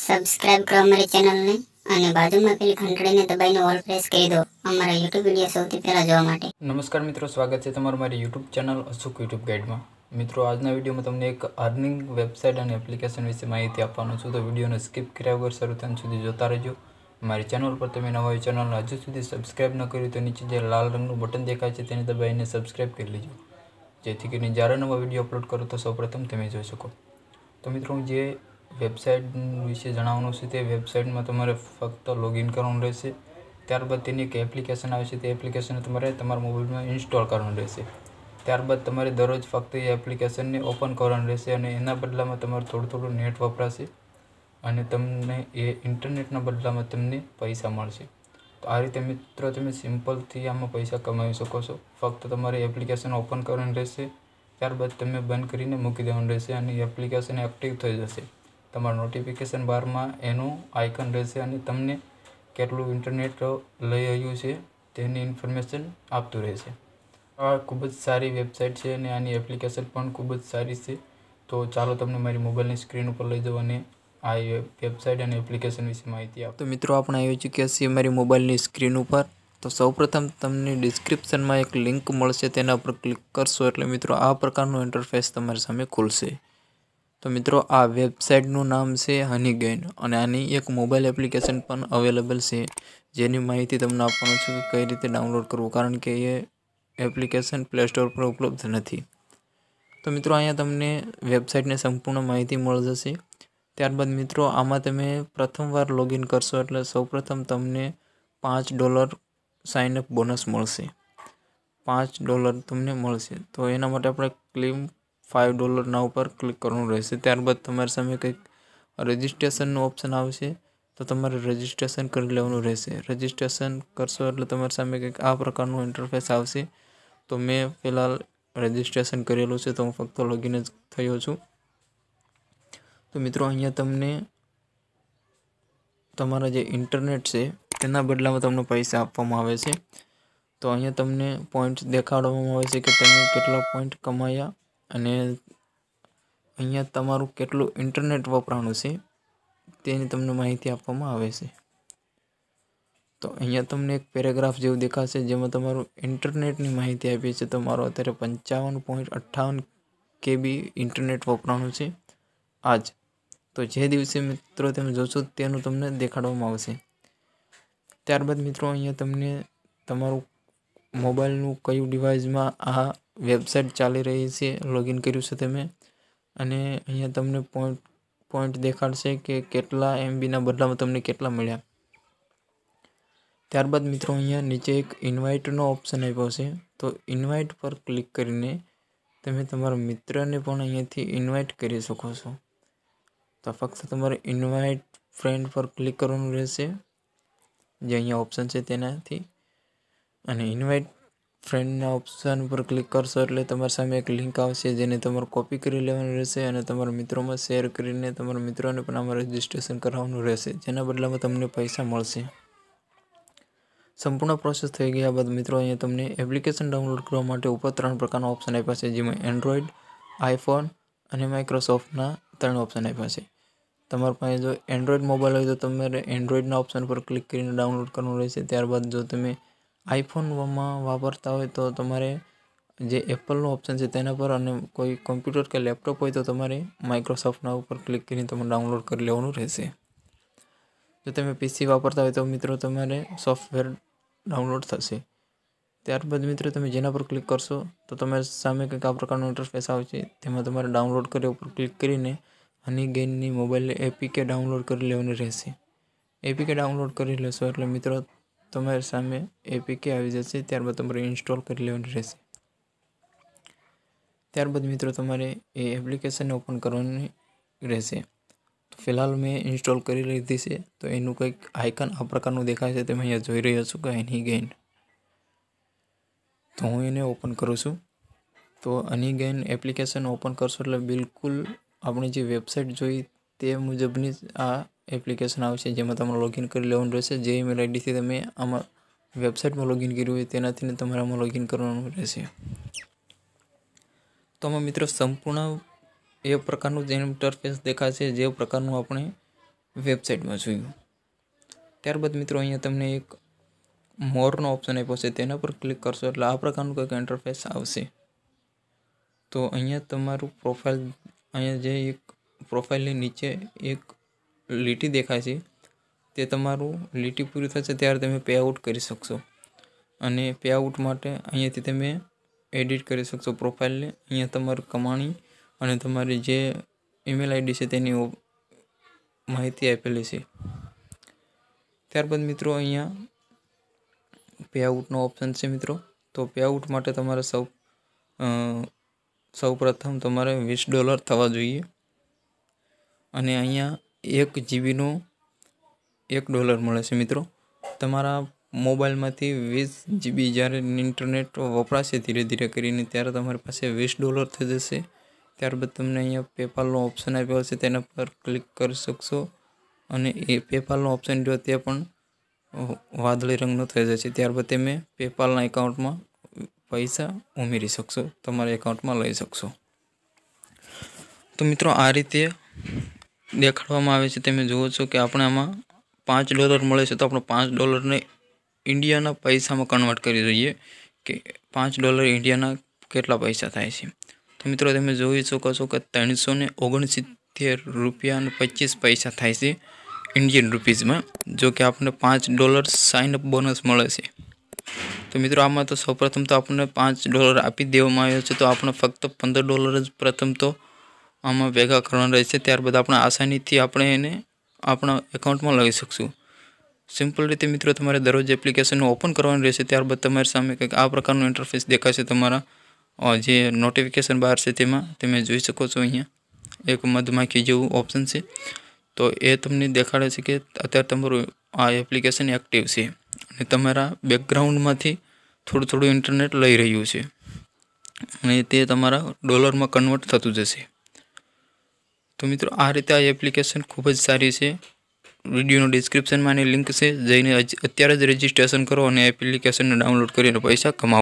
subscribe કરો અમારી ચેનલને અને બાજુમાં પેલી ઘંટડીને દબાઈને ઓલ પ્રેસ કરી દો અમારા યુટ્યુબ વિડીયો સૌથી પહેલાં જોવા માટે નમસ્કાર મિત્રો સ્વાગત છે તમારું મારી યુટ્યુબ ચેનલ અશોક યુટ્યુબ ગાઈડમાં મિત્રો આજના વિડીયોમાં તમને એક અર્નિંગ વેબસાઇટ અને એપ્લિકેશન વિશે માહિતી આપવાનું છું તો વિડીયોને સ્કીપ કર્યા વગર શરૂ થયા સુધી જોતા રહેજો મારી ચેનલ પર તમે નવા ચેનલને હજુ સુધી સબસ્ક્રાઇબ ન કર્યું તો નીચે જે લાલ રંગનું બટન દેખાય છે તેને દબાઈને સબસ્ક્રાઇબ કરી લેજો જેથી કરીને જ્યારે નવા વિડીયો અપલોડ કરો તો સૌપ્રથમ તમે જોઈ શકો તો મિત્રો હું જે વેબસાઇટ વિશે જણાવવાનું છે તે વેબસાઇટમાં તમારે ફક્ત લોગિન કરવાનું રહેશે ત્યારબાદ તેની એક એપ્લિકેશન આવે છે તે એપ્લિકેશન તમારે તમારા મોબાઈલમાં ઇન્સ્ટોલ કરવાનું રહેશે ત્યારબાદ તમારે દરરોજ ફક્ત એ એપ્લિકેશનને ઓપન કરવાનું રહેશે અને એના બદલામાં તમારે થોડું થોડું નેટ વપરાશે અને તમને એ ઇન્ટરનેટના બદલામાં તમને પૈસા મળશે તો આ રીતે મિત્રો તમે સિમ્પલથી આમાં પૈસા કમાવી શકો છો ફક્ત તમારે એપ્લિકેશન ઓપન કરવાની રહેશે ત્યારબાદ તમે બંધ કરીને મૂકી દેવાનું રહેશે અને એપ્લિકેશન એક્ટિવ થઈ જશે તમારા નોટિફિકેશન બારમાં એનું આઇકન રહેશે અને તમને કેટલું ઇન્ટરનેટ લઈ રહ્યું છે તેની ઇન્ફોર્મેશન આપતું રહેશે આ ખૂબ જ સારી વેબસાઇટ છે અને આની એપ્લિકેશન પણ ખૂબ જ સારી છે તો ચાલો તમને મારી મોબાઈલની સ્ક્રીન ઉપર લઈ જાઉં અને આ વેબસાઇટ અને એપ્લિકેશન વિશે માહિતી આપો તો મિત્રો આપણે આવી ચૂક્યા છીએ મારી મોબાઈલની સ્ક્રીન ઉપર તો સૌપ્રથમ તમને ડિસ્ક્રિપ્શનમાં એક લિંક મળશે તેના પર ક્લિક કરશો એટલે મિત્રો આ પ્રકારનું ઇન્ટરફેસ તમારી સામે ખુલશે તો મિત્રો આ વેબસાઇટનું નામ છે હની હનીગેન અને આની એક મોબાઈલ એપ્લિકેશન પણ અવેલેબલ છે જેની માહિતી તમને આપવાનું છું કે કઈ રીતે ડાઉનલોડ કરવું કારણ કે એ એપ્લિકેશન પ્લે સ્ટોર પર ઉપલબ્ધ નથી તો મિત્રો અહીંયા તમને વેબસાઇટને સંપૂર્ણ માહિતી મળી જશે ત્યારબાદ મિત્રો આમાં તમે પ્રથમવાર લોગિન કરશો એટલે સૌપ્રથમ તમને પાંચ ડોલર સાઇનઅપ બોનસ મળશે પાંચ ડોલર તમને મળશે તો એના માટે આપણે ક્લેમ ફાઇવ ડોલરના ઉપર ક્લિક કરવાનું રહેશે ત્યારબાદ તમારી સામે કંઈક રજિસ્ટ્રેશનનું ઓપ્શન આવશે તો તમારે રજિસ્ટ્રેશન કરી લેવાનું રહેશે રજિસ્ટ્રેશન કરશો એટલે તમારી સામે કંઈક આ પ્રકારનું ઇન્ટરફેસ આવશે તો મેં ફિલહાલ રજિસ્ટ્રેશન કરેલું છે તો હું ફક્ત લોગિન જ થયો છું તો મિત્રો અહીંયા તમને તમારા જે ઇન્ટરનેટ છે તેના બદલામાં તમને પૈસા આપવામાં આવે છે તો અહીંયા તમને પોઈન્ટ દેખાડવામાં આવે છે કે તમે કેટલા પોઈન્ટ કમાયા અને અહીંયા તમારું કેટલું ઇન્ટરનેટ વપરાણું છે તેની તમને માહિતી આપવામાં આવે છે તો અહીંયા તમને એક પેરેગ્રાફ જેવું દેખાશે જેમાં તમારું ઇન્ટરનેટની માહિતી આપી છે તમારો અત્યારે પંચાવન પોઈન્ટ અઠ્ઠાવન કેબી ઇન્ટરનેટ વપરાણું છે આજ તો જે દિવસે મિત્રો તમે જોશો તેનું તમને દેખાડવામાં આવશે ત્યારબાદ મિત્રો અહીંયા તમને તમારું મોબાઈલનું કયું ડિવાઇસમાં આ વેબસાઇટ ચાલી રહી છે લોગિન કર્યું છે તમે અને અહીંયા તમને પોઈન્ટ પોઈન્ટ દેખાડશે કે કેટલા એમબીના બદલામાં તમને કેટલા મળ્યા ત્યારબાદ મિત્રો અહીંયા નીચે એક ઇન્વાઇટનો ઓપ્શન આપ્યો છે તો ઇન્વાઇટ પર ક્લિક કરીને તમે તમારા મિત્રને પણ અહીંયાથી ઇન્વાઇટ કરી શકો છો તો ફક્ત તમારે ઇન્વાઇટ ફ્રેન્ડ પર ક્લિક કરવાનું રહેશે જે અહીંયા ઓપ્શન છે તેનાથી અને ઇન્વાઇટ ફ્રેન્ડના ઓપ્શન ઉપર ક્લિક કરશો એટલે તમારી સામે એક લિંક આવશે જેને તમારે કોપી કરી લેવાનું રહેશે અને તમારા મિત્રોમાં શેર કરીને તમારા મિત્રોને પણ આમાં રજિસ્ટ્રેશન કરાવવાનું રહેશે જેના બદલામાં તમને પૈસા મળશે સંપૂર્ણ પ્રોસેસ થઈ ગયા બાદ મિત્રો અહીંયા તમને એપ્લિકેશન ડાઉનલોડ કરવા માટે ઉપર ત્રણ પ્રકારના ઓપ્શન આપ્યા છે જેમાં એન્ડ્રોઈડ આઈફોન અને માઇક્રોસોફ્ટના ત્રણ ઓપ્શન આપ્યા છે તમારી પાસે જો એન્ડ્રોઈડ મોબાઈલ હોય તો તમારે એન્ડ્રોઈડના ઓપ્શન પર ક્લિક કરીને ડાઉનલોડ કરવાનું રહેશે ત્યારબાદ જો તમે આઈફોનમાં વાપરતા હોય તો તમારે જે એપલનું ઓપ્શન છે તેના પર અને કોઈ કોમ્પ્યુટર કે લેપટોપ હોય તો તમારે માઇક્રોસોફ્ટના ઉપર ક્લિક કરીને તમે ડાઉનલોડ કરી લેવાનું રહેશે જો તમે પીસી વાપરતા હોય તો મિત્રો તમારે સોફ્ટવેર ડાઉનલોડ થશે ત્યારબાદ મિત્રો તમે જેના પર ક્લિક કરશો તો તમારી સામે કંઈક આ પ્રકારનો ઇન્ટરફેસ આવે છે તેમાં તમારે ડાઉનલોડ કરી ઉપર ક્લિક કરીને હની ગેનની મોબાઈલ એપીકે ડાઉનલોડ કરી લેવાની રહેશે એપીકે ડાઉનલોડ કરી લેશો એટલે મિત્રો તમારી સામે એપીકે આવી જશે ત્યારબાદ તમારે ઇન્સ્ટોલ કરી લેવાની રહેશે ત્યારબાદ મિત્રો તમારે એ એપ્લિકેશનને ઓપન કરવાની રહેશે તો ફિલહાલ મેં ઇન્સ્ટોલ કરી લીધી છે તો એનું કંઈક આઇકન આ પ્રકારનું દેખાય છે તમે અહીંયા જોઈ રહ્યા છો કે એની ગેઇન તો હું એને ઓપન કરું છું તો અની ગેઇન એપ્લિકેશન ઓપન કરશો એટલે બિલકુલ આપણી જે વેબસાઇટ જોઈ તે મુજબની આ એપ્લિકેશન આવશે જેમાં તમારે લોગિન કરી લેવાનું રહેશે જે ઈમેલ આઈડીથી તમે આમાં વેબસાઇટમાં લોગિન કર્યું હોય તેનાથી તમારામાં લોગિન કરવાનું રહેશે તો આમાં મિત્રો સંપૂર્ણ એ પ્રકારનું જે ઇન્ટરફેસ દેખાશે જે પ્રકારનું આપણે વેબસાઇટમાં જોયું ત્યારબાદ મિત્રો અહીંયા તમને એક મોરનો ઓપ્શન આપ્યો છે તેના પર ક્લિક કરશો એટલે આ પ્રકારનું કંઈક ઇન્ટરફેસ આવશે તો અહીંયા તમારું પ્રોફાઇલ અહીંયા જે એક પ્રોફાઇલની નીચે એક લીટી દેખાય છે તે તમારું લીટી પૂરી થશે ત્યારે તમે પે આઉટ કરી શકશો અને પેઆઉટ માટે અહીંયાથી તમે એડિટ કરી શકશો પ્રોફાઇલને અહીંયા તમારું કમાણી અને તમારી જે ઈમેલ આઈડી છે તેની માહિતી આપેલી છે ત્યારબાદ મિત્રો અહીંયા પેઆઉટનો ઓપ્શન છે મિત્રો તો પેઆઉટ માટે તમારે સૌ સૌ પ્રથમ તમારે વીસ ડોલર થવા જોઈએ અને અહીંયા એક જીબીનો એક ડોલર મળે છે મિત્રો તમારા મોબાઈલમાંથી વીસ જીબી જ્યારે ઇન્ટરનેટ વપરાશે ધીરે ધીરે કરીને ત્યારે તમારી પાસે વીસ ડોલર થઈ જશે ત્યારબાદ તમને અહીંયા પેપાલનો ઓપ્શન આપ્યો હશે તેના પર ક્લિક કરી શકશો અને એ પેપાલનો ઓપ્શન જો તે પણ વાદળી રંગનો થઈ જશે ત્યારબાદ તમે પેપાલના એકાઉન્ટમાં પૈસા ઉમેરી શકશો તમારા એકાઉન્ટમાં લઈ શકશો તો મિત્રો આ રીતે દેખાડવામાં આવે છે તમે જુઓ છો કે આપણે આમાં પાંચ ડોલર મળે છે તો આપણે પાંચ ડોલરને ઇન્ડિયાના પૈસામાં કન્વર્ટ કરી જોઈએ કે પાંચ ડોલર ઇન્ડિયાના કેટલા પૈસા થાય છે તો મિત્રો તમે જોઈ શકો છો કે ત્રણસો ને ઓગણસિત્તેર રૂપિયાને પચીસ પૈસા થાય છે ઇન્ડિયન રૂપીઝમાં જો કે આપણને પાંચ ડોલર સાઇન અપ બોનસ મળે છે તો મિત્રો આમાં તો સૌપ્રથમ તો આપણને પાંચ ડોલર આપી દેવામાં આવ્યો છે તો આપણે ફક્ત પંદર ડોલર જ પ્રથમ તો અમે બેકગ્રાઉન્ડ રહી છે ત્યાર બધું આપણા આસાનીથી આપણે એને આપણું એકાઉન્ટમાં લગાવી શકશું સિમ્પલ રીતે મિત્રો તમારે દરજ એપ્લિકેશન ઓપન કરવાની રહેશે ત્યાર બત તમારા સામે કે આ પ્રકારનું ઇન્ટરફેસ દેખાશે તમારું જે નોટિફિકેશન બહાર છે તેમાં તમે જોઈ શકો છો અહીંયા એક મત માં કે જેવું ઓપ્શન છે તો એ તમને દેખાડશે કે અત્યારે તમારું આ એપ્લિકેશન એક્ટિવ છે અને તમારા બેકગ્રાઉન્ડમાંથી થોડું થોડું ઇન્ટરનેટ લઈ રહ્યું છે અને તે તમારા ડોલરમાં કન્વર્ટ થતું જશે તો મિત્રો આ રીતે આ એપ્લિકેશન ખૂબ જ સારી છે વિડીયોનું ડિસ્ક્રિપ્શનમાં એની લિંક છે જઈને અત્યારે જ રજીસ્ટ્રેશન કરો અને એપ્લિકેશનને ડાઉનલોડ કરીને પૈસા કમાવો